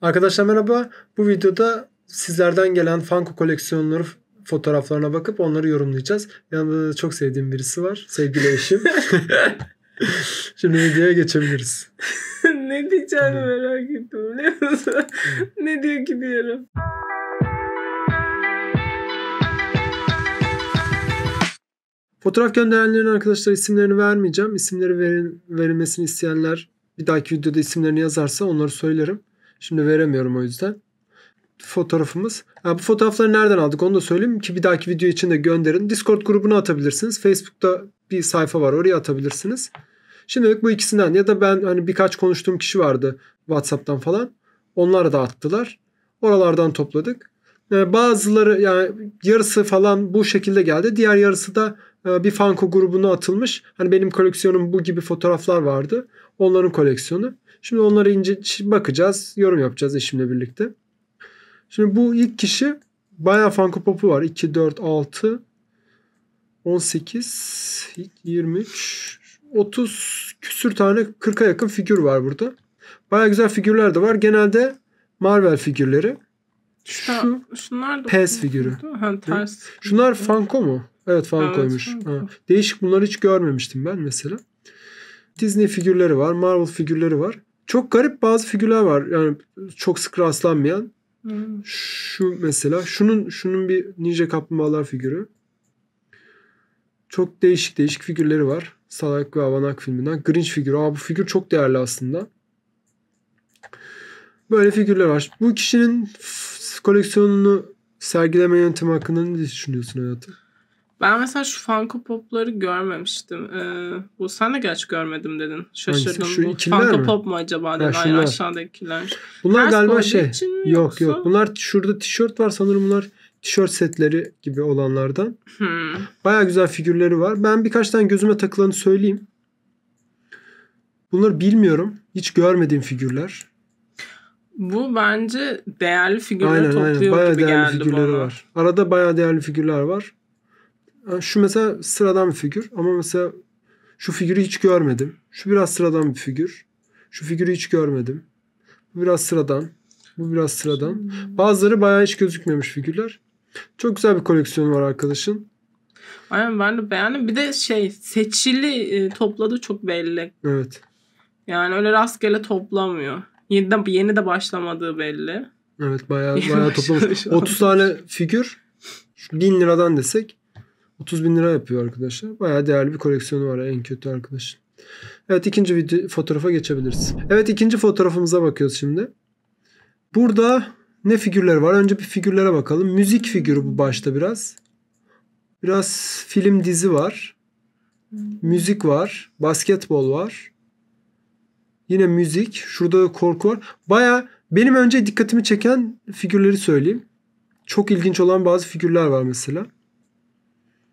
Arkadaşlar merhaba. Bu videoda sizlerden gelen Funko koleksiyonları fotoğraflarına bakıp onları yorumlayacağız. Yanında da çok sevdiğim birisi var. Sevgili eşim. Şimdi videoya geçebiliriz. ne diyeceğimi tamam. merak ettim. Ne, ne diyor ki diyorum. Fotoğraf gönderenlerin arkadaşlar isimlerini vermeyeceğim. İsimleri verin, verilmesini isteyenler bir dahaki videoda isimlerini yazarsa onları söylerim. Şimdi veremiyorum o yüzden. Fotoğrafımız. Ha, bu fotoğrafları nereden aldık onu da söyleyeyim ki bir dahaki video için de gönderin. Discord grubuna atabilirsiniz. Facebook'ta bir sayfa var oraya atabilirsiniz. Şimdilik bu ikisinden ya da ben hani birkaç konuştuğum kişi vardı WhatsApp'tan falan. Onlar da attılar. Oralardan topladık. Ee, bazıları yani yarısı falan bu şekilde geldi. Diğer yarısı da e, bir Funko grubuna atılmış. Hani benim koleksiyonum bu gibi fotoğraflar vardı. Onların koleksiyonu. Şimdi onlara ince bakacağız. Yorum yapacağız eşimle birlikte. Şimdi bu ilk kişi bayağı Funko Pop'u var. 2, 4, 6, 18, 23, 30 küsür tane 40'a yakın figür var burada. Bayağı güzel figürler de var. Genelde Marvel figürleri. Şu şunlar da PES figürü. Şunlar Funko mu? Evet Funko'ymuş. Değişik bunları hiç görmemiştim ben mesela. Disney figürleri var, Marvel figürleri var. Çok garip bazı figürler var. Yani çok sık rastlanmayan. Şu mesela şunun şunun bir ninja kaplumbağalar figürü. Çok değişik değişik figürleri var. Salak ve Avanak filminden. Grinch figürü. Aa, bu figür çok değerli aslında. Böyle figürler var. Bu kişinin koleksiyonunu sergileme yöntemi hakkında ne düşünüyorsun hayatım? Ben mesela şu Funko Pop'ları görmemiştim. Ee, bu sen de gerçi görmedim dedin. Şaşırdım. Şu bu Funko mi? Pop mu acaba dedin. aynı aşağıdakiler. Bunlar Ters galiba şey. Yok yoksa? yok. Bunlar şurada tişört var sanırım bunlar tişört setleri gibi olanlardan. Hmm. Baya güzel figürleri var. Ben birkaç tane gözüme takılanı söyleyeyim. Bunları bilmiyorum. Hiç görmediğim figürler. Bu bence değerli figürler. aynen, topluyor aynen. Bayağı gibi değerli figürleri var. Arada baya değerli figürler var. Ee, şu mesela sıradan bir figür ama mesela şu figürü hiç görmedim. Şu biraz sıradan bir figür. Şu figürü hiç görmedim. Bu biraz sıradan. Bu biraz sıradan. Hmm. Bazıları bayağı hiç gözükmemiş figürler. Çok güzel bir koleksiyonu var arkadaşın. Aynen ben de beğendim. Bir de şey seçili e, topladı çok belli. Evet. Yani öyle rastgele toplamıyor. Yeni de, yeni de başlamadığı belli. Evet bayağı, bayağı toplamış. 30 tane figür 1000 liradan desek 30 bin lira yapıyor arkadaşlar. Bayağı değerli bir koleksiyonu var en kötü arkadaşım. Evet ikinci video, fotoğrafa geçebiliriz. Evet ikinci fotoğrafımıza bakıyoruz şimdi. Burada ne figürler var? Önce bir figürlere bakalım. Müzik figürü bu başta biraz. Biraz film dizi var. Müzik var. Basketbol var. Yine müzik. Şurada da korku var. Baya benim önce dikkatimi çeken figürleri söyleyeyim. Çok ilginç olan bazı figürler var mesela.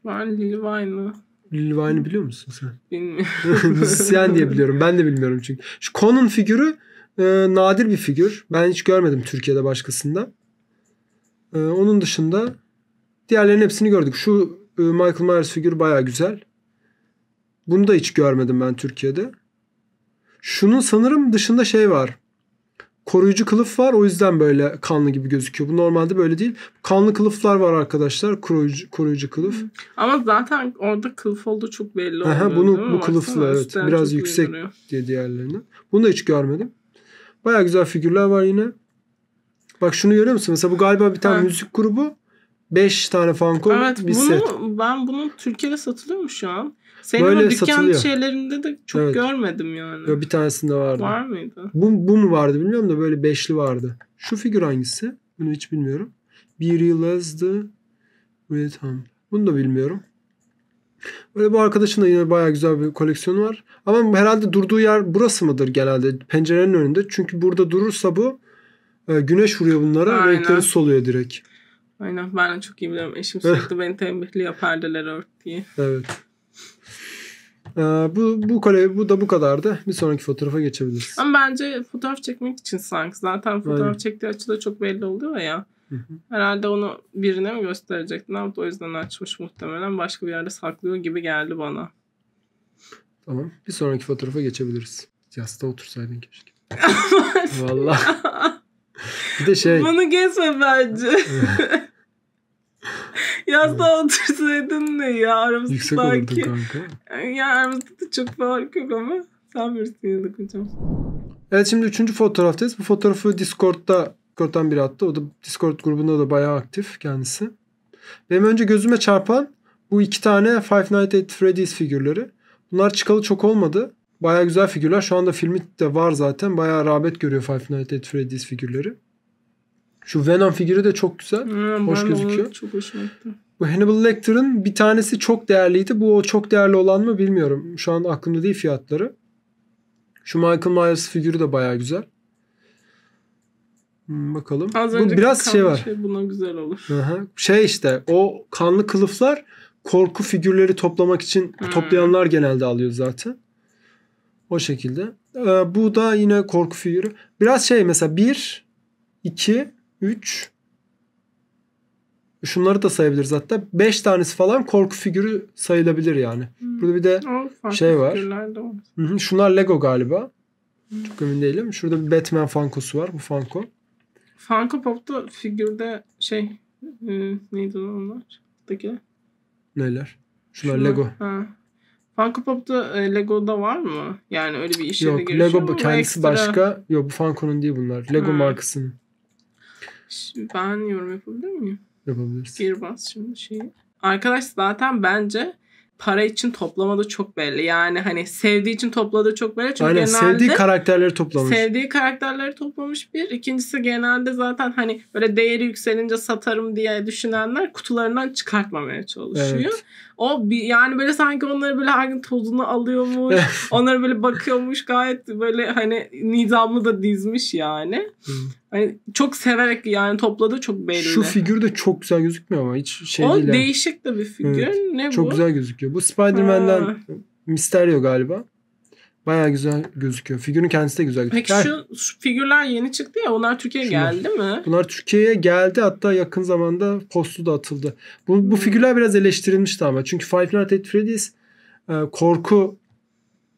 Ben Lil Vine'ı. Lil Vine'ı biliyor musun sen? Bilmiyorum. Müzisyen diye biliyorum. Ben de bilmiyorum çünkü. Şu Conan figürü e, nadir bir figür. Ben hiç görmedim Türkiye'de başkasında. E, onun dışında diğerlerinin hepsini gördük. Şu e, Michael Myers figürü baya güzel. Bunu da hiç görmedim ben Türkiye'de. Şunun sanırım dışında şey var koruyucu kılıf var. O yüzden böyle kanlı gibi gözüküyor. Bu normalde böyle değil. Kanlı kılıflar var arkadaşlar. Koruyucu, koruyucu kılıf. Ama zaten orada kılıf olduğu çok belli oluyor. Aha, bunu, bu kılıfla evet. Biraz yüksek uyarıyor. diye diğerlerine. Bunu da hiç görmedim. Baya güzel figürler var yine. Bak şunu görüyor musun? Mesela bu galiba bir tane ha. müzik grubu. Beş tane fan evet, bir bunu, set. Ben bunun Türkiye'de mu şu an. Senin böyle o dükkan satılıyor. şeylerinde de çok evet. görmedim yani. Böyle bir tanesinde vardı. Var mıydı? Bu, bu mu vardı bilmiyorum da böyle beşli vardı. Şu figür hangisi? Bunu hiç bilmiyorum. Bir Realized Red Ham. Bunu da bilmiyorum. Böyle bu arkadaşın da yine bayağı güzel bir koleksiyonu var. Ama herhalde durduğu yer burası mıdır genelde? Pencerenin önünde. Çünkü burada durursa bu e, güneş vuruyor bunlara. Aynen. Renkleri soluyor direkt. Aynen ben çok iyi biliyorum. Eşim sürekli beni tembihliyor perdeleri ört diye. Evet. Ee, bu bu kale bu da bu kadardı. Bir sonraki fotoğrafa geçebiliriz. Ama bence fotoğraf çekmek için sanki zaten fotoğraf Aynen. çektiği açıda çok belli oluyor ya. Hı hı. Herhalde onu birine mi gösterecektin ama o yüzden açmış muhtemelen başka bir yerde saklıyor gibi geldi bana. Tamam. Bir sonraki fotoğrafa geçebiliriz. Yasta otursaydın keşke. Vallahi. bir de şey. Bunu gezme bence. Biraz evet. otursaydın ne ya aramızda Yüksek belki. kanka. Ya aramızda da çok fark yok ama sen bilirsin yazık hocam. Evet şimdi üçüncü fotoğraftayız. Bu fotoğrafı Discord'da Discord'dan biri attı. O da Discord grubunda da bayağı aktif kendisi. Benim önce gözüme çarpan bu iki tane Five Nights at Freddy's figürleri. Bunlar çıkalı çok olmadı. Baya güzel figürler. Şu anda filmi de var zaten. Baya rağbet görüyor Five Nights at Freddy's figürleri. Şu Venom figürü de çok güzel. Hmm, hoş gözüküyor. Çok hoşuma Bu Hannibal Lecter'ın bir tanesi çok değerliydi. Bu o çok değerli olan mı bilmiyorum. Şu an aklımda değil fiyatları. Şu Michael Myers figürü de baya güzel. Hmm, bakalım. Az Bu biraz şey var. Şey buna güzel olur. Aha. Şey işte o kanlı kılıflar korku figürleri toplamak için hmm. toplayanlar genelde alıyor zaten. O şekilde. Ee, bu da yine korku figürü. Biraz şey mesela 1, 2, 3 şunları da sayabiliriz hatta. 5 tanesi falan korku figürü sayılabilir yani. Hmm. Burada bir de o, şey var. Hı hı. Şunlar Lego galiba. Hmm. Çok emin değilim. Şurada bir Batman Funko'su var. Bu Funko. Funko Pop'ta figürde şey e, neydi onlar? Buradakiler. Neler? Şunlar, Şunlar Lego. Ha. Funko Pop'ta e, Lego'da var mı? Yani öyle bir işe Yok, de Lego mu? kendisi ekstra... başka. Yok bu Funko'nun değil bunlar. Lego ha. markasının. Ben yorum yapabilir miyim? Yapabilirsin. Bir bas şimdi şeyi. Arkadaş zaten bence para için toplamada çok belli. Yani hani sevdiği için topladığı çok belli. Çünkü Aynen genelde sevdiği karakterleri toplamış. Sevdiği karakterleri toplamış bir. İkincisi genelde zaten hani böyle değeri yükselince satarım diye düşünenler kutularından çıkartmamaya çalışıyor. Evet. O bir, yani böyle sanki onları böyle her gün tozunu alıyormuş. onlara böyle bakıyormuş gayet böyle hani nizamı da dizmiş yani. Hmm. Hani çok severek yani topladı çok belli. Şu figür de çok güzel gözükmüyor ama hiç şey o değil. O değişik de bir figür. Evet. Ne çok bu? Çok güzel gözüküyor. Bu Spider-Man'den Mysterio galiba bayağı güzel gözüküyor. Figürün kendisi de güzel gözüküyor. Peki şu, şu figürler yeni çıktı ya onlar Türkiye'ye geldi mi? Bunlar Türkiye'ye geldi hatta yakın zamanda postu da atıldı. Bu, bu hmm. figürler biraz eleştirilmişti ama. Çünkü Five Nights at Freddy's e, korku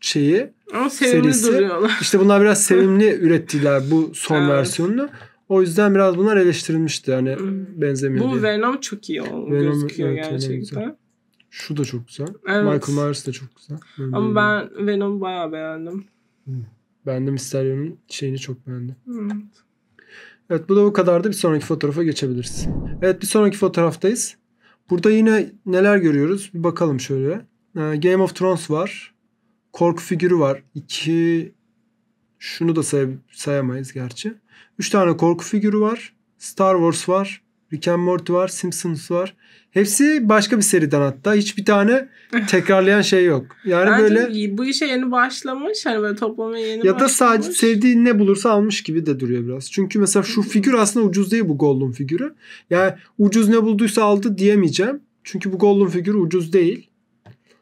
şeyi ama sevimli serisi. duruyorlar. İşte bunlar biraz sevimli ürettiler bu son evet. versiyonunu. O yüzden biraz bunlar eleştirilmişti. Yani hmm. benzemiyor Bu diye. Venom çok iyi oldu. Venom, gözüküyor evet, gerçekten. Şu da çok güzel. Evet. Michael Myers da çok güzel. Ben Ama ben Venom'u bayağı beğendim. Hmm. Ben de Mysterio'nun şeyini çok beğendim. Evet. Evet bu da bu kadardı. Bir sonraki fotoğrafa geçebiliriz. Evet bir sonraki fotoğraftayız. Burada yine neler görüyoruz? Bir bakalım şöyle. Ee, Game of Thrones var. Korku figürü var. İki şunu da say sayamayız gerçi. Üç tane korku figürü var. Star Wars var. Rick and Morty var. Simpsons var. Hepsi başka bir seriden hatta. Hiçbir tane tekrarlayan şey yok. Yani Bence böyle bu işe yeni başlamış. Hani böyle toplamaya yeni Ya da başlamış. sadece sevdiği ne bulursa almış gibi de duruyor biraz. Çünkü mesela şu hmm. figür aslında ucuz değil bu Gollum figürü. Yani ucuz ne bulduysa aldı diyemeyeceğim. Çünkü bu Gollum figürü ucuz değil.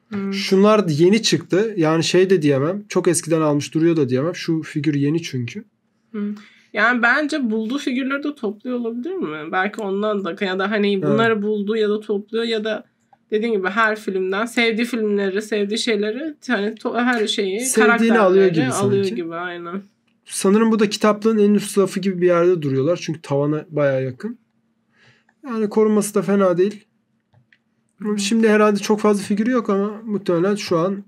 Hmm. Şunlar yeni çıktı. Yani şey de diyemem. Çok eskiden almış duruyor da diyemem. Şu figür yeni çünkü. Hmm. Yani bence bulduğu figürleri de topluyor olabilir mi? Belki ondan da ya da hani bunları buldu ya da topluyor ya da dediğim gibi her filmden sevdiği filmleri, sevdiği şeyleri yani her şeyi Sevdiğini alıyor gibi alıyor sanki. gibi aynen. Sanırım bu da kitaplığın en üst lafı gibi bir yerde duruyorlar. Çünkü tavana baya yakın. Yani korunması da fena değil. Şimdi herhalde çok fazla figürü yok ama muhtemelen şu an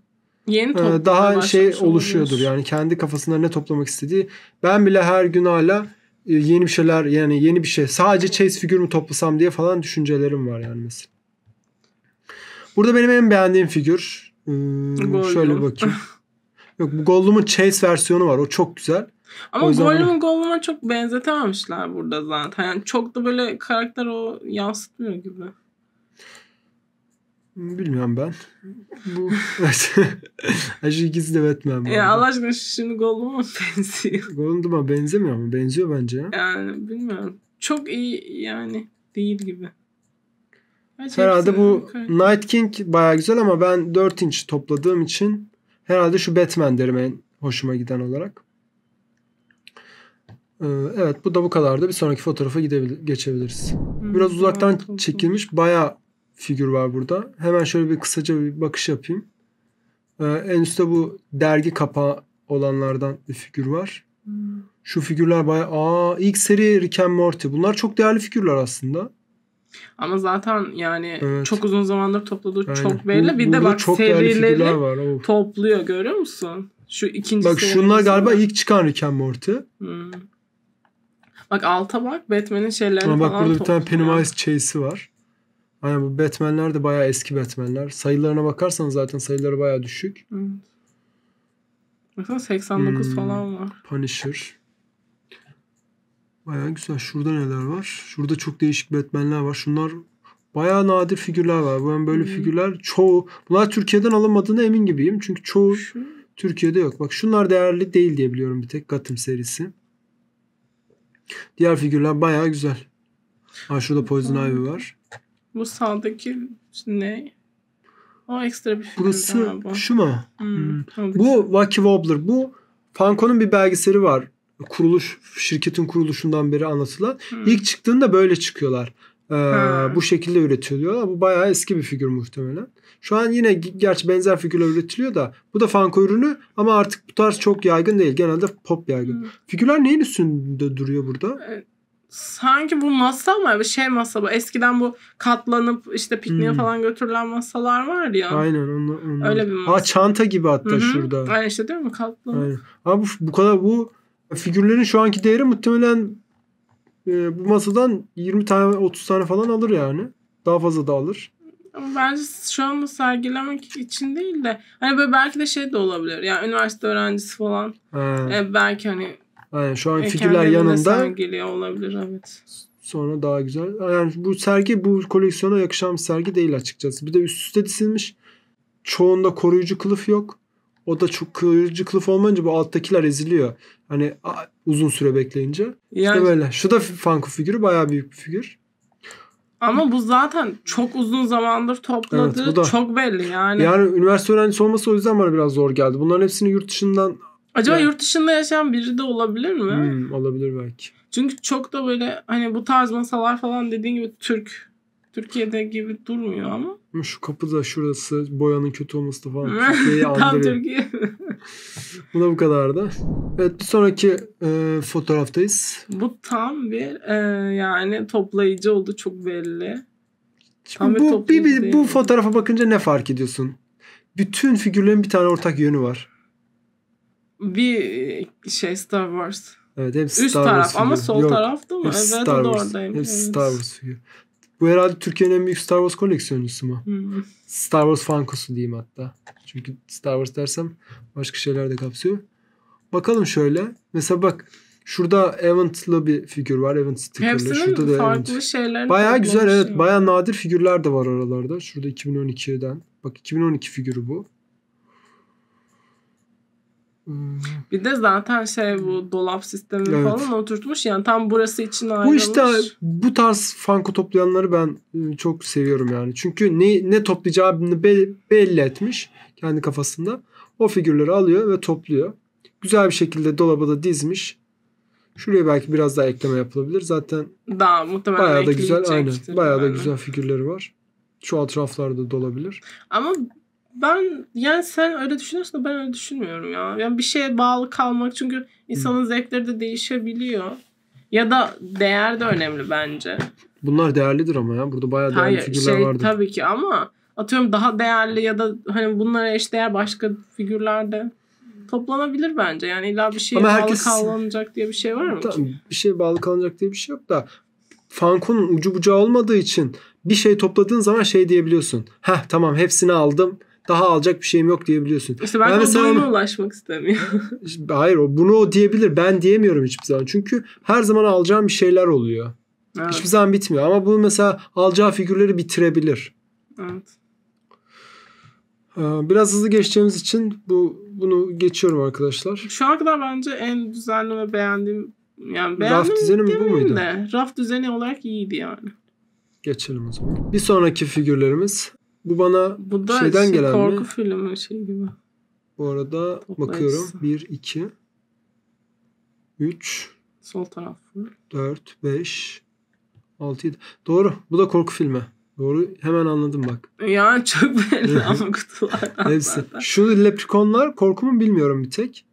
Yeni ee, daha şey oluşuyordur yani kendi kafasında ne toplamak istediği. Ben bile her gün hala e, yeni bir şeyler yani yeni bir şey sadece chase figür mü toplasam diye falan düşüncelerim var yani mesela. Burada benim en beğendiğim figür hmm, şöyle bakayım. Yok bu Gollum'un Chase versiyonu var. O çok güzel. Ama Gollum'u Gollum'a çok benzetememişler burada zaten. Yani çok da böyle karakter o yansıtmıyor gibi. Bilmiyorum ben. Bu Aşı şey ikisi de Batman. Ya Allah aşkına şimdi mu benziyor. Gollum'a benzemiyor mu? Benziyor bence. Yani bilmiyorum. Çok iyi yani değil gibi. Gerçekten herhalde bu okay. Night King baya güzel ama ben 4 inç topladığım için herhalde şu Batman derim en hoşuma giden olarak. Ee, evet bu da bu kadardı. Bir sonraki fotoğrafa gidebilir, geçebiliriz. Biraz uzaktan çekilmiş baya figür var burada. Hemen şöyle bir kısaca bir bakış yapayım. Ee, en üstte bu dergi kapağı olanlardan bir figür var. Hmm. Şu figürler bayağı... Aa ilk seri Rick and Morty. Bunlar çok değerli figürler aslında. Ama zaten yani evet. çok uzun zamandır topladığı Aynen. çok belli. Bu, bir de bak çok serileri var, oh. topluyor görüyor musun? Şu ikinci Bak şunlar galiba ilk çıkan Rick and Morty. Hmm. Bak alta bak Batman'in şeylerini Ama bak burada topluyor. bir tane Pennywise chase'i var. Yani bu Batman'ler de bayağı eski Batman'ler. Sayılarına bakarsanız zaten sayıları bayağı düşük. Evet. Mesela 89 hmm, falan var. Punisher. Bayağı güzel. Şurada neler var? Şurada çok değişik Batman'ler var. Şunlar bayağı nadir figürler var. Ben böyle hmm. figürler çoğu bunlar Türkiye'den alınmadığına emin gibiyim. Çünkü çoğu Şu... Türkiye'de yok. Bak şunlar değerli değil diye biliyorum bir tek Gotham serisi. Diğer figürler bayağı güzel. Ha şurada Poison hmm. Ivy var. Bu sağdaki ne? O ekstra bir film Burası bu. şu mu? Hmm. Hmm. Bu Wacky Wobbler. Bu Funko'nun bir belgeseli var. Kuruluş, şirketin kuruluşundan beri anlatılan. Hmm. İlk çıktığında böyle çıkıyorlar. Ee, bu şekilde üretiliyorlar. Bu bayağı eski bir figür muhtemelen. Şu an yine gerçi benzer figürler üretiliyor da bu da Funko ürünü ama artık bu tarz çok yaygın değil. Genelde pop yaygın. Hmm. Figürler neyin üstünde duruyor burada? Evet sanki bu masa mı bir şey masa bu. Eskiden bu katlanıp işte pikniğe hmm. falan götürülen masalar var ya. Aynen onlar. Öyle bir masa. Aa çanta gibi hatta Hı-hı. şurada. Aynen işte değil mi? Katlanıp. Aynen. Ama bu, bu kadar bu figürlerin şu anki değeri muhtemelen e, bu masadan 20 tane 30 tane falan alır yani. Daha fazla da alır. Ama bence şu anda sergilemek için değil de hani böyle belki de şey de olabilir. Yani üniversite öğrencisi falan. E, belki hani Aynen şu an e, figürler yanında. geliyor olabilir evet. Sonra daha güzel. Yani bu sergi bu koleksiyona yakışan bir sergi değil açıkçası. Bir de üst üste dizilmiş. Çoğunda koruyucu kılıf yok. O da çok koruyucu kılıf olmayınca bu alttakiler eziliyor. Hani uzun süre bekleyince. Yani, işte böyle. Şu da Funko figürü bayağı büyük bir figür. Ama bu zaten çok uzun zamandır topladığı evet, da, çok belli yani. Yani üniversite öğrencisi olması o yüzden bana biraz zor geldi. Bunların hepsini yurt dışından Acaba yurt dışında yaşayan biri de olabilir mi? Hmm, olabilir belki. Çünkü çok da böyle hani bu tarz masalar falan dediğin gibi Türk Türkiye'de gibi durmuyor ama. Şu kapı da şurası boyanın kötü olması da falan Tam Türkiye. bu da bu kadar da. Evet sonraki e, fotoğraftayız. Bu tam bir e, yani toplayıcı oldu çok belli. Şimdi bu, bir, bir, bu fotoğrafa bakınca ne fark ediyorsun? Bütün figürlerin bir tane ortak yönü var bir e, şey Star Wars. Evet hepsi Üst Star taraf ama sol Yok, taraf değil evet Star Wars. oradayım. Hepsi evet. Star Wars figür. Bu herhalde Türkiye'nin en büyük Star Wars koleksiyoncusu mu? Hmm. Star Wars fankosu diyeyim hatta. Çünkü Star Wars dersem başka şeyler de kapsıyor. Bakalım şöyle. Mesela bak Şurada Evant'lı bir figür var. Evant stickerlı. Şurada da farklı Evant. şeyler. Baya güzel evet. Baya nadir figürler de var aralarda. Şurada 2012'den. Bak 2012 figürü bu. Hmm. Bir de zaten şey bu hmm. dolap sistemi evet. falan oturtmuş. Yani tam burası için ayrılmış. Bu işte bu tarz fanko toplayanları ben ıı, çok seviyorum yani. Çünkü ne, ne toplayacağını belli etmiş kendi kafasında. O figürleri alıyor ve topluyor. Güzel bir şekilde dolaba da dizmiş. Şuraya belki biraz daha ekleme yapılabilir. Zaten daha muhtemelen bayağı da güzel aynı Bayağı da güzel figürleri var. Şu etraflarda dolabilir. Ama ben yani sen öyle düşünüyorsun da ben öyle düşünmüyorum ya. Yani bir şeye bağlı kalmak çünkü insanın zevkleri de değişebiliyor. Ya da değer de önemli bence. Bunlar değerlidir ama ya. Burada bayağı değerli Hayır, figürler şey, vardır. Tabii ki ama atıyorum daha değerli ya da hani bunlara eşdeğer başka figürlerde toplanabilir bence. Yani illa bir şeye ama herkes... bağlı kalınacak diye bir şey var mı? Tamam, bir şeye bağlı kalınacak diye bir şey yok da funkun ucu bucağı olmadığı için bir şey topladığın zaman şey diyebiliyorsun. Heh tamam hepsini aldım daha alacak bir şeyim yok diyebiliyorsun. İşte ben, ben mesela, o ulaşmak istemiyorum. hayır o bunu o diyebilir. Ben diyemiyorum hiçbir zaman. Çünkü her zaman alacağım bir şeyler oluyor. Evet. Hiçbir zaman bitmiyor. Ama bu mesela alacağı figürleri bitirebilir. Evet. Ee, biraz hızlı geçeceğimiz için bu bunu geçiyorum arkadaşlar. Şu ana kadar bence en düzenli ve beğendiğim yani beğendim Raft düzeni mi bu muydu? De, raft düzeni olarak iyiydi yani. Geçelim o zaman. Bir sonraki figürlerimiz bu bana Bu da şeyden şey, gelen korku mi? filmi şey gibi. Bu arada Toplayıcısı. bakıyorum. 1, 2, 3, Sol taraf full. 4, 5, 6, 7. Doğru. Bu da korku filmi. Doğru. Hemen anladım bak. Yani çok belli ama kutulardan Hepsi. Zaten. Şu Leprechaunlar korkumu bilmiyorum bir tek.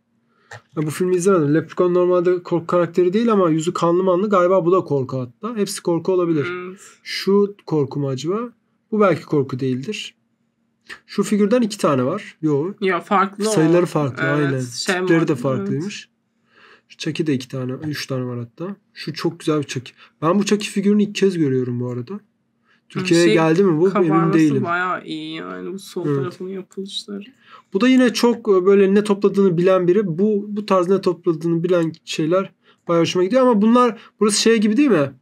Ya bu filmi izlemedim. Leprechaun normalde korku karakteri değil ama yüzü kanlı manlı. Galiba bu da korku hatta. Hepsi korku olabilir. Evet. Şu korku mu acaba? Bu belki korku değildir. Şu figürden iki tane var. Yo. Ya farklı. Sayıları o. farklı evet, aynen. Şey Tipleri de farklıymış. Evet. Şu Chucky de iki tane, üç tane var hatta. Şu çok güzel bir Chucky. Ben bu Chucky figürünü ilk kez görüyorum bu arada. Türkiye'ye şey, geldi mi bu emin değilim. baya iyi yani bu sol evet. tarafının yapılışları. Bu da yine çok e, böyle ne topladığını bilen biri. Bu bu tarz ne topladığını bilen şeyler bayağı hoşuma gidiyor ama bunlar burası şey gibi değil mi?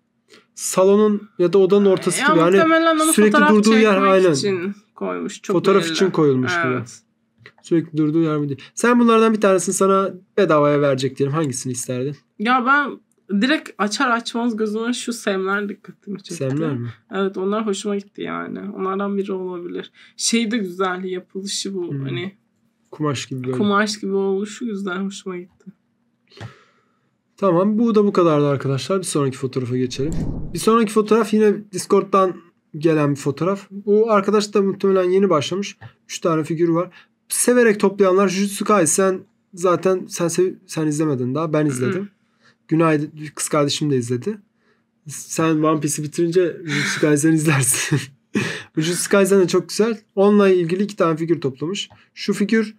salonun ya da odanın ortası ya gibi. Yani sürekli durduğu yer aynen. Için koymuş. Çok fotoğraf belirli. için koyulmuş evet. gibi. Sürekli durduğu yer mi değil. Sen bunlardan bir tanesini sana bedavaya verecek diyelim. Hangisini isterdin? Ya ben direkt açar açmaz gözüme şu semler dikkatimi çekti. Semler mi? Evet onlar hoşuma gitti yani. Onlardan biri olabilir. Şey de güzel yapılışı bu hmm. hani. Kumaş gibi böyle. Kumaş gibi oluşu güzel hoşuma gitti. Tamam bu da bu kadardı arkadaşlar. Bir sonraki fotoğrafa geçelim. Bir sonraki fotoğraf yine Discord'dan gelen bir fotoğraf. Bu arkadaş da muhtemelen yeni başlamış. 3 tane figür var. Severek toplayanlar Jujutsu Kaisen zaten sen sev, sen izlemedin daha. Ben izledim. Günaydın, kız kardeşim de izledi. Sen One Piece'i bitirince Jujutsu Kaisen izlersin. Jujutsu Kaisen de çok güzel. Onunla ilgili iki tane figür toplamış. Şu figür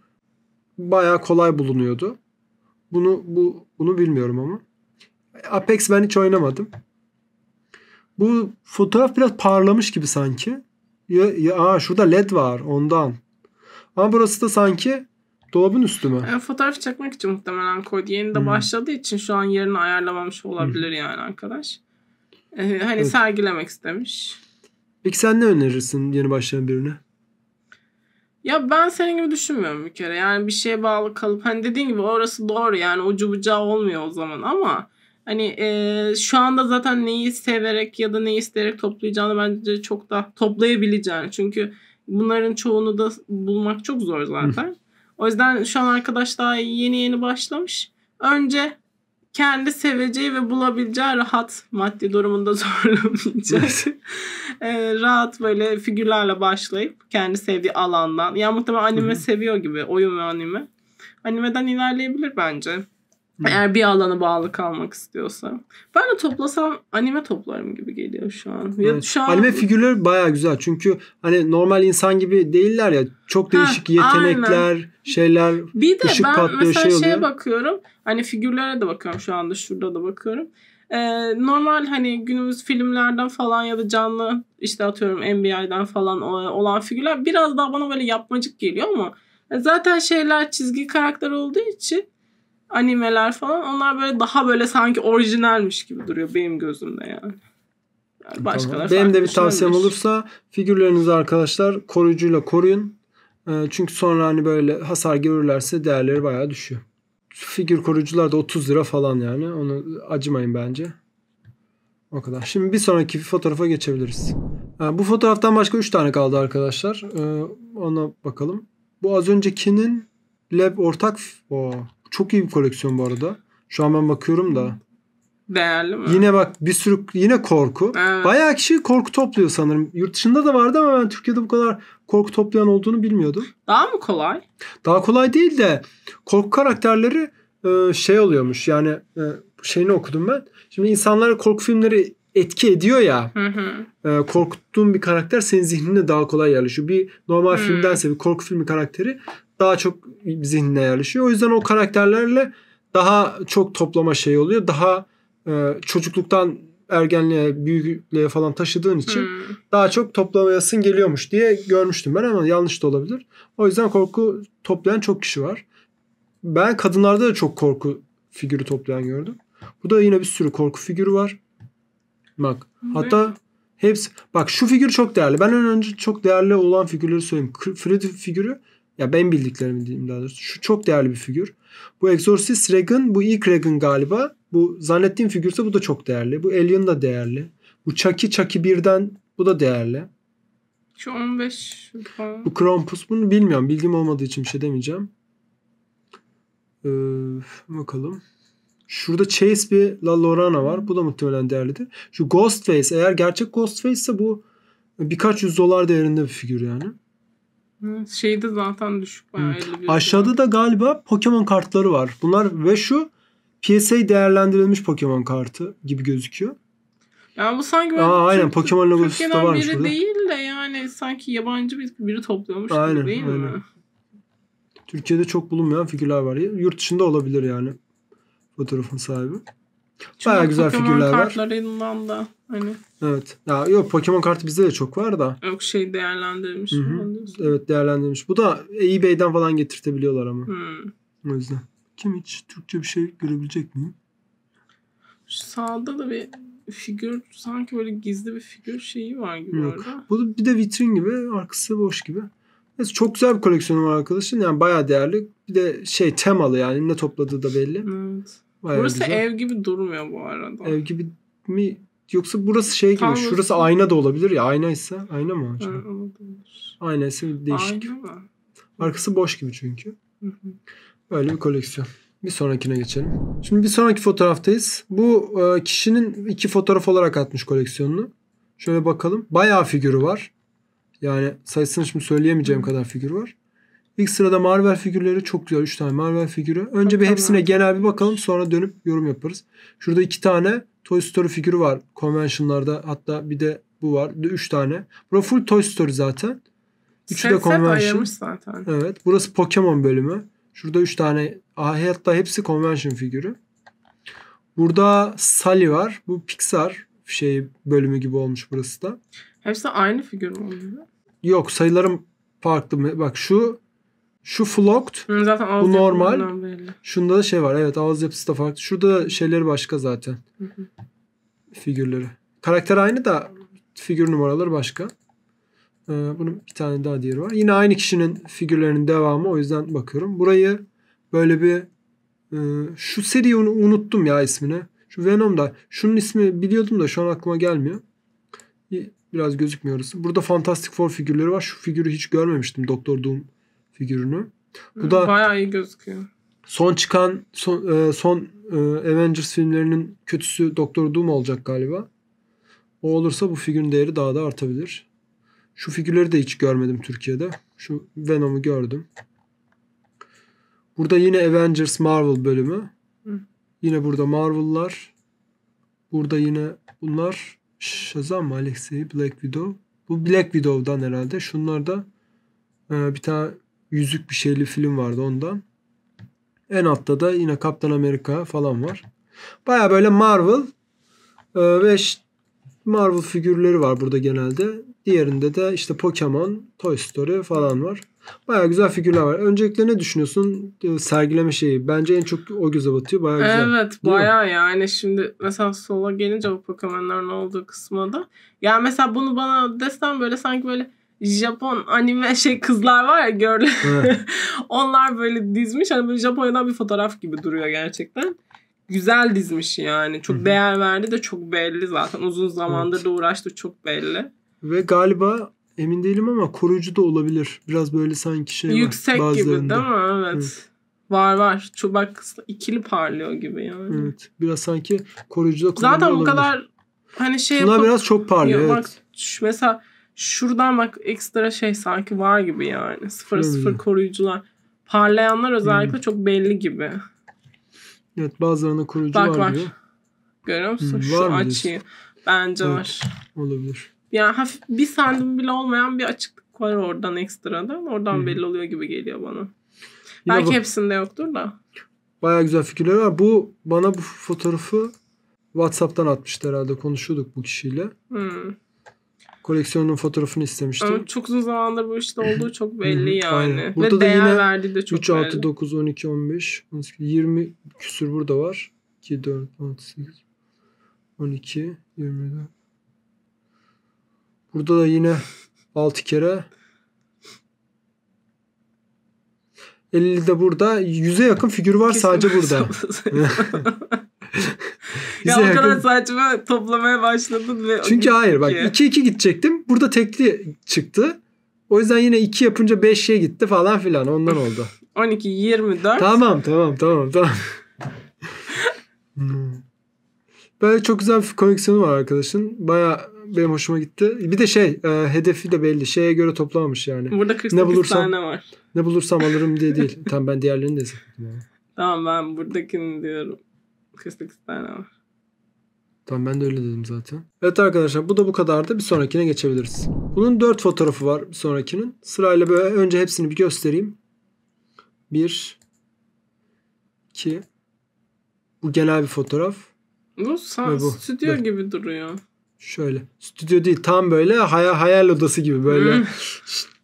bayağı kolay bulunuyordu. Bunu bu bunu bilmiyorum ama. Apex ben hiç oynamadım. Bu fotoğraf biraz parlamış gibi sanki. Ya, ya aa, şurada led var ondan. Ama burası da sanki dolabın üstü mü? E, fotoğraf çekmek için muhtemelen koydu. Yeni de hmm. başladığı için şu an yerini ayarlamamış olabilir hmm. yani arkadaş. E, hani evet. sergilemek istemiş. Peki sen ne önerirsin yeni başlayan birine? Ya ben senin gibi düşünmüyorum bir kere. Yani bir şeye bağlı kalıp hani dediğin gibi orası doğru yani ucu bucağı olmuyor o zaman ama hani e, şu anda zaten neyi severek ya da neyi isteyerek toplayacağını bence çok da toplayabileceğini. Çünkü bunların çoğunu da bulmak çok zor zaten. O yüzden şu an arkadaş daha yeni yeni başlamış. Önce kendi seveceği ve bulabileceği rahat maddi durumunda zorlamayacak e, ee, rahat böyle figürlerle başlayıp kendi sevdiği alandan ya yani muhtemelen anime Hı-hı. seviyor gibi oyun ve anime animeden ilerleyebilir bence. Hı. Eğer bir alana bağlı kalmak istiyorsa. Ben de toplasam anime toplarım gibi geliyor şu an. Ya evet. şu an... Anime figürleri baya güzel. Çünkü hani normal insan gibi değiller ya. Çok değişik ha, yetenekler, aynen. şeyler, Bir de ışık ben patlıyor, mesela şey oluyor. şeye bakıyorum. Hani figürlere de bakıyorum şu anda. Şurada da bakıyorum. Ee, normal hani günümüz filmlerden falan ya da canlı işte atıyorum NBA'den falan olan figürler biraz daha bana böyle yapmacık geliyor ama zaten şeyler çizgi karakter olduğu için animeler falan onlar böyle daha böyle sanki orijinalmiş gibi duruyor benim gözümde yani. yani başkaları tamam. Benim de bir şey tavsiyem olursa figürlerinizi arkadaşlar koruyucuyla koruyun. Ee, çünkü sonra hani böyle hasar görürlerse değerleri bayağı düşüyor. Figür koruyucular da 30 lira falan yani. Onu acımayın bence. O kadar. Şimdi bir sonraki fotoğrafa geçebiliriz. Ee, bu fotoğraftan başka 3 tane kaldı arkadaşlar. Ee, ona bakalım. Bu az öncekinin lab ortak Oo. Çok iyi bir koleksiyon bu arada. Şu an ben bakıyorum da. Değerli mi? Yine bak bir sürü yine korku. Evet. Bayağı kişi korku topluyor sanırım. Yurt dışında da vardı ama ben Türkiye'de bu kadar korku toplayan olduğunu bilmiyordum. Daha mı kolay? Daha kolay değil de korku karakterleri e, şey oluyormuş. Yani e, şeyini okudum ben. Şimdi insanlara korku filmleri etki ediyor ya. Hı hı. E, korkuttuğun bir karakter senin zihninde daha kolay yerleşiyor. Bir normal hı. filmdense bir korku filmi karakteri daha çok zihnine yerleşiyor. O yüzden o karakterlerle daha çok toplama şey oluyor. Daha e, çocukluktan ergenliğe, büyüklüğe falan taşıdığın için hmm. daha çok toplamayasın geliyormuş diye görmüştüm ben ama yanlış da olabilir. O yüzden korku toplayan çok kişi var. Ben kadınlarda da çok korku figürü toplayan gördüm. Bu da yine bir sürü korku figürü var. Bak. Hatta hepsi bak şu figür çok değerli. Ben en önce çok değerli olan figürleri söyleyeyim. Freddy figürü ya ben bildiklerimi diyeyim daha doğrusu. Şu çok değerli bir figür. Bu Exorcist Regan, bu ilk Regan galiba. Bu zannettiğim figürse bu da çok değerli. Bu Alien da değerli. Bu Chucky, Chucky birden bu da değerli. Şu 15 falan. Bu Krampus bunu bilmiyorum. Bilgim olmadığı için bir şey demeyeceğim. Ee, bakalım. Şurada Chase bir La Lorana var. Bu da muhtemelen değerlidir. Şu Ghostface eğer gerçek Ghostface ise bu birkaç yüz dolar değerinde bir figür yani şeyde zaten düşük bayağı hmm. Aşağıda da galiba Pokemon kartları var. Bunlar ve şu PSA değerlendirilmiş Pokemon kartı gibi gözüküyor. Ya bu sanki böyle Aa, aynen Pokemon logosu da varmış biri burada. değil de yani sanki yabancı bir biri topluyormuş aynen, gibi değil aynen. mi? Türkiye'de çok bulunmayan figürler var. Yurt dışında olabilir yani fotoğrafın sahibi. Çünkü Bayağı güzel Pokemon figürler var. kartlarından da hani. Evet. Ya yok Pokemon kartı bizde de çok var da. Yok şey değerlendirilmiş. Hı -hı. Evet değerlendirilmiş. Bu da eBay'den falan getirtebiliyorlar ama. Hı. O yüzden. Kim hiç Türkçe bir şey görebilecek miyim? Şu sağda da bir figür sanki böyle gizli bir figür şeyi var gibi Yok. orada. Bu bir de vitrin gibi arkası boş gibi. Neyse çok güzel bir koleksiyonu var arkadaşın. Yani bayağı değerli. Bir de şey temalı yani ne topladığı da belli. Evet. Bayağı burası güzel. ev gibi durmuyor bu arada. Ev gibi mi? Yoksa burası şey gibi. Tam şurası burası... ayna da olabilir ya. Aynaysa ayna mı acaba? Aynaysa değişik. Ayna mı? Arkası boş gibi çünkü. Böyle bir koleksiyon. Bir sonrakine geçelim. Şimdi bir sonraki fotoğraftayız. Bu e, kişinin iki fotoğraf olarak atmış koleksiyonunu. Şöyle bakalım. Bayağı figürü var. Yani sayısını şimdi söyleyemeyeceğim kadar figür var. İlk sırada Marvel figürleri çok güzel. 3 tane Marvel figürü. Önce bir hepsine genel bir bakalım sonra dönüp yorum yaparız. Şurada 2 tane Toy Story figürü var. Convention'larda hatta bir de bu var. 3 tane. Bura full Toy Story zaten. Üçü de convention. zaten. Evet. Burası Pokemon bölümü. Şurada 3 tane hayatta hepsi convention figürü. Burada Sally var. Bu Pixar şey bölümü gibi olmuş burası da. Hepsi aynı figür mü Yok sayılarım farklı. Bak şu şu flocked. zaten ağız bu normal. Şunda da şey var. Evet ağız yapısı da farklı. Şurada şeyleri başka zaten. Hı hı. Figürleri. Karakter aynı da figür numaraları başka. Ee, bunun bir tane daha diğeri var. Yine aynı kişinin figürlerinin devamı. O yüzden bakıyorum. Burayı böyle bir e, şu seriyi unuttum ya ismini. Şu Venom'da. Şunun ismi biliyordum da şu an aklıma gelmiyor. Biraz gözükmüyoruz. Burada Fantastic Four figürleri var. Şu figürü hiç görmemiştim. Doktor Doom figürünü. Bu da bayağı iyi gözüküyor. Son çıkan son, e, son e, Avengers filmlerinin kötüsü Doktor Doom olacak galiba. O olursa bu figürün değeri daha da artabilir. Şu figürleri de hiç görmedim Türkiye'de. Şu Venom'u gördüm. Burada yine Avengers Marvel bölümü. Hı. Yine burada Marvel'lar. Burada yine bunlar Shazam, Alexei, Black Widow. Bu Black Widow'dan herhalde. Şunlar da e, bir tane yüzük bir şeyli film vardı ondan. En altta da yine Kaptan Amerika falan var. Baya böyle Marvel e, ve Marvel figürleri var burada genelde. Diğerinde de işte Pokemon, Toy Story falan var. Baya güzel figürler var. Öncelikle ne düşünüyorsun e, sergileme şeyi? Bence en çok o göze batıyor. Baya güzel. Evet baya yani şimdi mesela sola gelince o Pokemon'ların olduğu kısma ya Yani mesela bunu bana desen böyle sanki böyle Japon anime şey kızlar var ya görle. Onlar böyle dizmiş. Hani böyle Japonya'dan bir fotoğraf gibi duruyor gerçekten. Güzel dizmiş yani. Çok Hı-hı. değer verdi de çok belli zaten. Uzun zamandır evet. da uğraştı çok belli. Ve galiba emin değilim ama koruyucu da olabilir. Biraz böyle sanki şey Yüksek var Yüksek gibi değil mi? Evet. evet. Var var. Çubak ikili parlıyor gibi yani. Evet. Biraz sanki koruyucu da Zaten bu kadar hani şey bunlar yapıp, biraz çok parlıyor. Yok, evet. Bak, mesela Şuradan bak ekstra şey sanki var gibi yani. Sıfır hmm. sıfır koruyucular. Parlayanlar özellikle hmm. çok belli gibi. Evet bazılarına koruyucu bak, var, var diyor. Görüyor musun? Hmm, Şu açıyı. Bence evet, var. Olabilir. Yani hafif bir sandım bile olmayan bir açıklık var oradan ekstradan. Oradan hmm. belli oluyor gibi geliyor bana. Yine Belki bak, hepsinde yoktur da. Baya güzel fikirler var. Bu bana bu fotoğrafı WhatsApp'tan atmıştı herhalde. Konuşuyorduk bu kişiyle. Hmm koleksiyonun fotoğrafını istemiştim. Evet, çok uzun zamandır bu işte olduğu çok belli yani. Burada Ve da değer yine verdiği de çok 3, 6, 9, 12, 15, 18, 20 küsür burada var. 2, 4, 6, 8, 12, 24. Burada da yine 6 kere 50 de burada. 100'e yakın figür var Kesin sadece burada. ya o kadar saçma toplamaya başladın ve... Çünkü hayır bak 2-2 gidecektim. Burada tekli çıktı. O yüzden yine 2 yapınca 5'e şey gitti falan filan ondan oldu. 12 24. Tamam tamam tamam tamam. Hmm. Böyle çok güzel bir koleksiyonu var arkadaşın. Baya benim hoşuma gitti. Bir de şey e, hedefi de belli. Şeye göre toplamamış yani. Burada 48 ne bulursam, tane var. Ne bulursam alırım diye değil. tamam ben diğerlerini de izledim. Tamam ben buradakini diyorum. 48 tane var. Tamam ben de öyle dedim zaten. Evet arkadaşlar bu da bu kadardı. Bir sonrakine geçebiliriz. Bunun 4 fotoğrafı var bir sonrakinin. Sırayla böyle önce hepsini bir göstereyim. 1 2 Bu genel bir fotoğraf. Bu, san, bu. stüdyo böyle. gibi duruyor. Şöyle. Stüdyo değil tam böyle hay- hayal odası gibi böyle.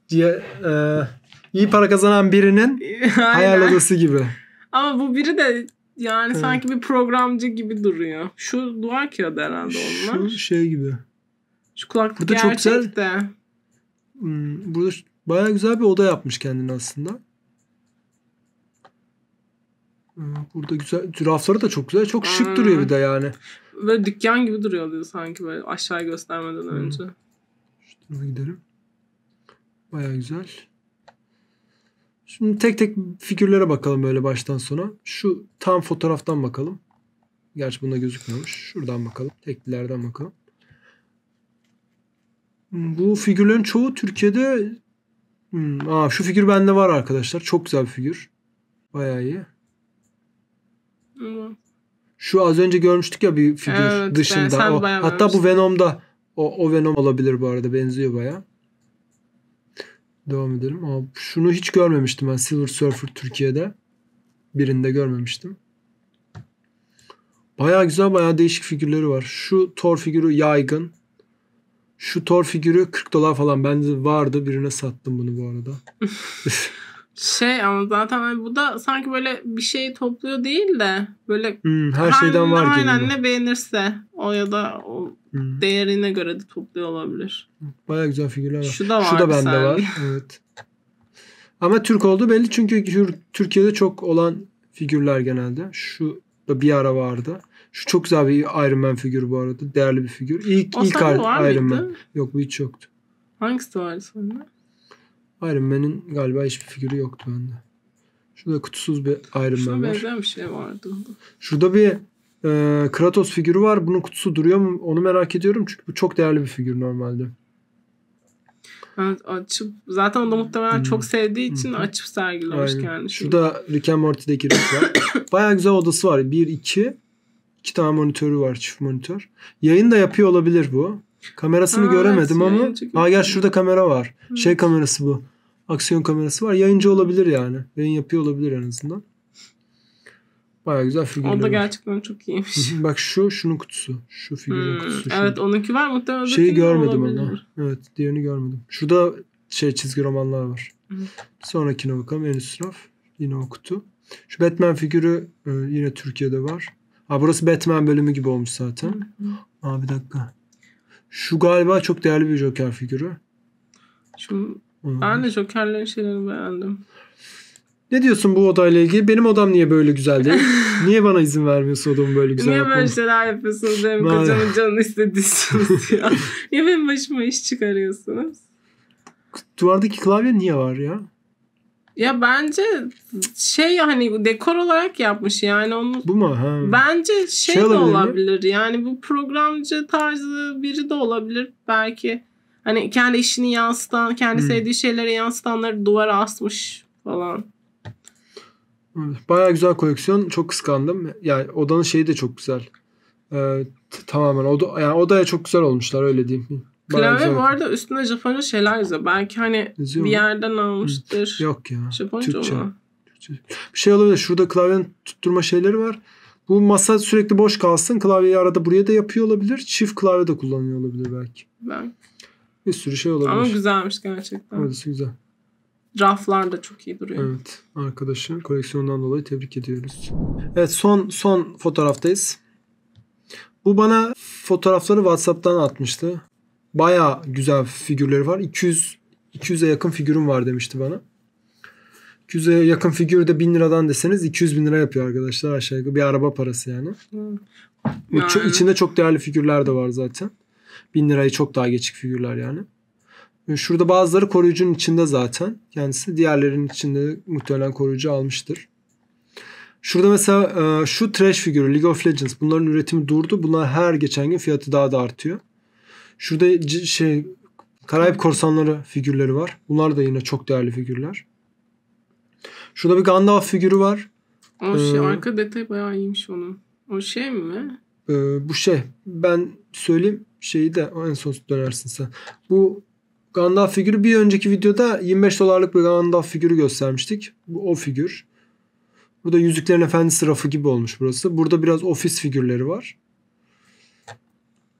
diye hmm. e, iyi para kazanan birinin hayal odası gibi. Ama bu biri de yani evet. sanki bir programcı gibi duruyor. Şu duvar ki kağıdı herhalde onlar. Şu şey gibi. Şu kulaklık burada gerçek çok güzel, de. Hmm, burada bayağı güzel bir oda yapmış kendini aslında. Hmm, burada güzel. Rafları da çok güzel. Çok şık hmm. duruyor bir de yani. Ve dükkan gibi duruyor diyor sanki böyle aşağı göstermeden hmm. önce. Şuna gidelim. Bayağı güzel. Şimdi tek tek figürlere bakalım böyle baştan sona. Şu tam fotoğraftan bakalım. Gerçi bunda gözükmüyormuş. Şuradan bakalım. Teklilerden bakalım. Bu figürlerin çoğu Türkiye'de hmm, aa, şu figür bende var arkadaşlar. Çok güzel bir figür. Bayağı iyi. Şu az önce görmüştük ya bir figür evet, dışında. Ben, o, hatta bu Venom'da. O, o Venom olabilir bu arada. Benziyor bayağı. Devam edelim. Aa, şunu hiç görmemiştim ben. Silver Surfer Türkiye'de. Birinde görmemiştim. Baya güzel baya değişik figürleri var. Şu Thor figürü yaygın. Şu Thor figürü 40 dolar falan. Bende vardı. Birine sattım bunu bu arada. Şey ama zaten hani bu da sanki böyle bir şey topluyor değil de böyle hmm, her şeyden var aynen geliyor. ne beğenirse o ya da o hmm. değerine göre de topluyor olabilir. Baya güzel figürler var. Şu da var. Şu da bende sen. var. Evet. Ama Türk oldu belli çünkü Türkiye'de çok olan figürler genelde. Şu da bir ara vardı. Şu çok güzel bir Iron Man figürü bu arada. Değerli bir figür. İlk, o ilk Iron Man. Yok bu hiç yoktu. Hangisi vardı sonunda? Iron Man'in galiba hiçbir figürü yoktu bende. Şurada kutusuz bir Iron Man var. Şurada bir şey vardı. Şurada bir e, Kratos figürü var. Bunun kutusu duruyor mu? Onu merak ediyorum. Çünkü bu çok değerli bir figür normalde. Ben açıp zaten onu da muhtemelen hmm. çok sevdiği için hmm. açıp sergilemiş kendisi. Şurada Rick and Morty'deki Rick var. Bayağı güzel odası var. Bir, iki. iki tane monitörü var. Çift monitör. Yayın da yapıyor olabilir bu. Kamerasını ha, göremedim evet, ama ha gel şurada kamera var. Hı. Şey kamerası bu. Aksiyon kamerası var. Yayıncı olabilir yani. Yayın yapıyor olabilir en azından. Baya güzel figürler O da gerçekten var. çok iyiymiş. Bak şu şunun kutusu. Şu figürün hmm, kutusu. Şunun. Evet onunki var muhtemelen. Şeyi görmedim ama. Evet diğerini görmedim. Şurada şey çizgi romanlar var. Hı. Sonrakine bakalım. En üst raf. Yine o kutu. Şu Batman figürü e, yine Türkiye'de var. Ha burası Batman bölümü gibi olmuş zaten. Hı. Aa bir dakika. Şu galiba çok değerli bir Joker figürü. Şu ben de Joker'lerin şeylerini beğendim. Ne diyorsun bu odayla ilgili? Benim odam niye böyle güzel niye bana izin vermiyorsun odamı böyle güzel yapmamı? Niye yapmam? böyle şeyler yapıyorsunuz? Benim ben... kocamın canını istediyorsunuz ya. niye benim başıma iş çıkarıyorsunuz? Duvardaki klavye niye var ya? Ya bence şey hani dekor olarak yapmış yani onu. Bu mu? Ha. Bence şey, şey de olabilir. Mi? Yani bu programcı tarzı biri de olabilir belki. Hani kendi işini yansıtan, kendi hmm. sevdiği şeylere yansıtanları duvara asmış falan. Baya güzel koleksiyon. Çok kıskandım. Yani odanın şeyi de çok güzel. Ee, tamamen oda yani odaya çok güzel olmuşlar öyle diyeyim. Klavye bu arada üstünde Japonca şeyler yazıyor. Belki hani Yazıyor bir mu? yerden almıştır. Yok ya. Japonca Türkçe. mı? Bir şey olabilir. Şurada klavyenin tutturma şeyleri var. Bu masa sürekli boş kalsın. Klavyeyi arada buraya da yapıyor olabilir. Çift klavye de kullanıyor olabilir belki. Belki. Bir sürü şey olabilir. Ama güzelmiş gerçekten. Evet, güzel. Raflar da çok iyi duruyor. Evet. Arkadaşı koleksiyondan dolayı tebrik ediyoruz. Evet son son fotoğraftayız. Bu bana fotoğrafları WhatsApp'tan atmıştı baya güzel figürleri var. 200 200'e yakın figürüm var demişti bana. 200'e yakın figür de 1000 liradan deseniz 200 bin lira yapıyor arkadaşlar aşağı yukarı. Bir araba parası yani. yani. Hmm. Çok, içinde çok değerli figürler de var zaten. 1000 lirayı çok daha geçik figürler yani. Ee, şurada bazıları koruyucunun içinde zaten. Kendisi diğerlerinin içinde muhtemelen koruyucu almıştır. Şurada mesela e, şu trash figürü League of Legends bunların üretimi durdu. Bunlar her geçen gün fiyatı daha da artıyor. Şurada c- şey Karayip Korsanları figürleri var. Bunlar da yine çok değerli figürler. Şurada bir Gandalf figürü var. O şey, ee, şey arka detay bayağı iyiymiş onun. O şey mi? E, bu şey. Ben söyleyeyim şeyi de en son dönersin sen. Bu Gandalf figürü bir önceki videoda 25 dolarlık bir Gandalf figürü göstermiştik. Bu o figür. Burada Yüzüklerin Efendisi rafı gibi olmuş burası. Burada biraz ofis figürleri var.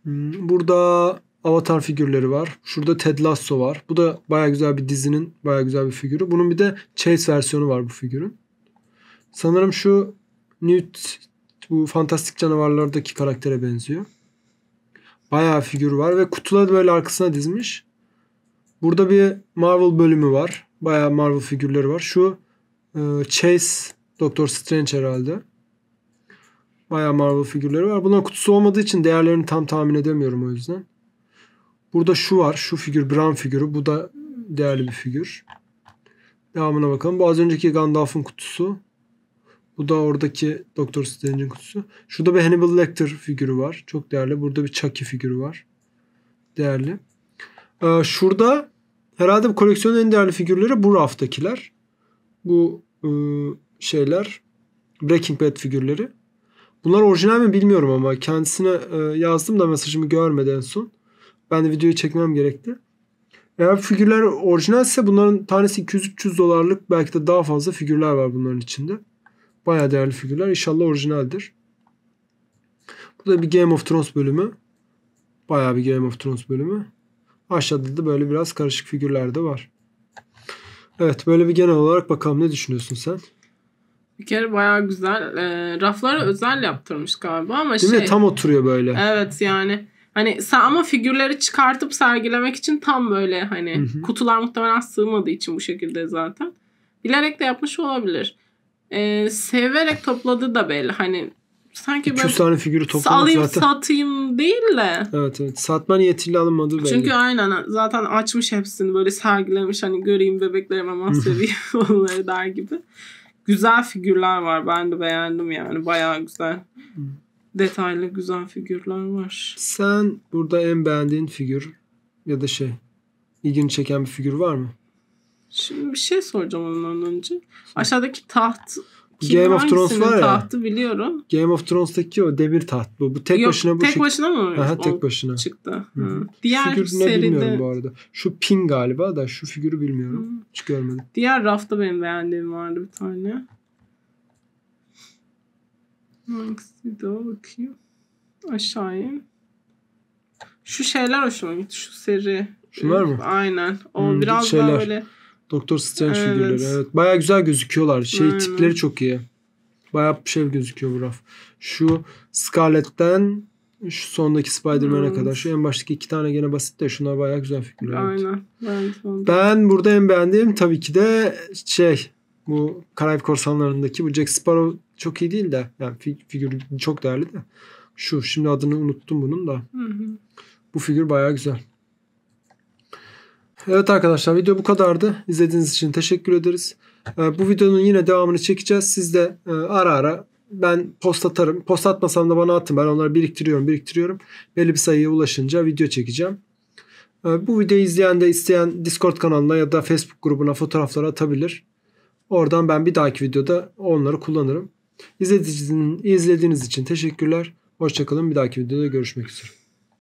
Hmm, burada avatar figürleri var. Şurada Ted Lasso var. Bu da baya güzel bir dizinin baya güzel bir figürü. Bunun bir de Chase versiyonu var bu figürün. Sanırım şu Newt bu fantastik canavarlardaki karaktere benziyor. Baya figür var ve kutuları böyle arkasına dizmiş. Burada bir Marvel bölümü var. Baya Marvel figürleri var. Şu e, Chase Doctor Strange herhalde. Baya Marvel figürleri var. Bunların kutusu olmadığı için değerlerini tam tahmin edemiyorum o yüzden. Burada şu var. Şu figür Brown figürü. Bu da değerli bir figür. Devamına bakalım. Bu az önceki Gandalf'ın kutusu. Bu da oradaki Doktor Strange'in kutusu. Şurada bir Hannibal Lecter figürü var. Çok değerli. Burada bir Chucky figürü var. Değerli. Ee, şurada herhalde bu koleksiyonun en değerli figürleri bu raftakiler. Bu ıı, şeyler. Breaking Bad figürleri. Bunlar orijinal mi bilmiyorum ama kendisine ıı, yazdım da mesajımı görmedi en son. Ben de videoyu çekmem gerekti. Eğer figürler orijinalse bunların tanesi 200-300 dolarlık belki de daha fazla figürler var bunların içinde. Baya değerli figürler. İnşallah orijinaldir. Bu da bir Game of Thrones bölümü. Baya bir Game of Thrones bölümü. Aşağıda da böyle biraz karışık figürler de var. Evet böyle bir genel olarak bakalım ne düşünüyorsun sen? Bir kere bayağı güzel. E, raflara özel yaptırmış galiba ama Değil şey... Değil mi? Tam oturuyor böyle. Evet yani Hani ama figürleri çıkartıp sergilemek için tam böyle hani hı hı. kutular muhtemelen sığmadığı için bu şekilde zaten. Bilerek de yapmış olabilir. Ee, severek topladı da belli. Hani sanki böyle tane figürü alayım zaten. satayım değil de. Evet evet. Satma niyetiyle alınmadı belli. Çünkü aynen zaten açmış hepsini böyle sergilemiş hani göreyim bebeklerime mahsevi onları der gibi. Güzel figürler var. Ben de beğendim yani. Bayağı güzel detaylı güzel figürler var. Sen burada en beğendiğin figür ya da şey ilgini çeken bir figür var mı? Şimdi bir şey soracağım ondan önce. Aşağıdaki taht kim Game of Thrones var ya. Tahtı biliyorum. Game of Thrones'taki o demir taht bu. Bu tek Yok, başına bu. Tek çık... başına mı? Aha, tek başına. Çıktı. Hı. Diğer Figürünü seride... bilmiyorum bu arada. Şu Pin galiba da şu figürü bilmiyorum. Hı. Hiç görmedim. Diğer rafta benim beğendiğim vardı bir tane. Maxi'de bakayım. Aşağıya. Şu şeyler hoşuma gitti. Şu seri. Şunlar mı? Aynen. O hmm, biraz şeyler. daha böyle. Doktor Strange evet. figürleri. Evet. Baya güzel gözüküyorlar. Şey Aynen. tipleri çok iyi. Baya şey gözüküyor bu raf. Şu Scarlet'ten şu sondaki Spider-Man'e evet. kadar. Şu en baştaki iki tane gene basit de şunlar baya güzel figürler. Aynen. Evet. Ben, ben burada en beğendiğim tabii ki de şey bu Karayip Korsanları'ndaki bu Jack Sparrow çok iyi değil de yani figür çok değerli de şu şimdi adını unuttum bunun da. Hı hı. Bu figür baya güzel. Evet arkadaşlar video bu kadardı. İzlediğiniz için teşekkür ederiz. Ee, bu videonun yine devamını çekeceğiz. Siz de e, ara ara ben post atarım. Post atmasam da bana atın. Ben onları biriktiriyorum biriktiriyorum. Belli bir sayıya ulaşınca video çekeceğim. Ee, bu videoyu izleyen de isteyen Discord kanalına ya da Facebook grubuna fotoğrafları atabilir. Oradan ben bir dahaki videoda onları kullanırım. İzlediğiniz için teşekkürler. Hoşçakalın. Bir dahaki videoda görüşmek üzere.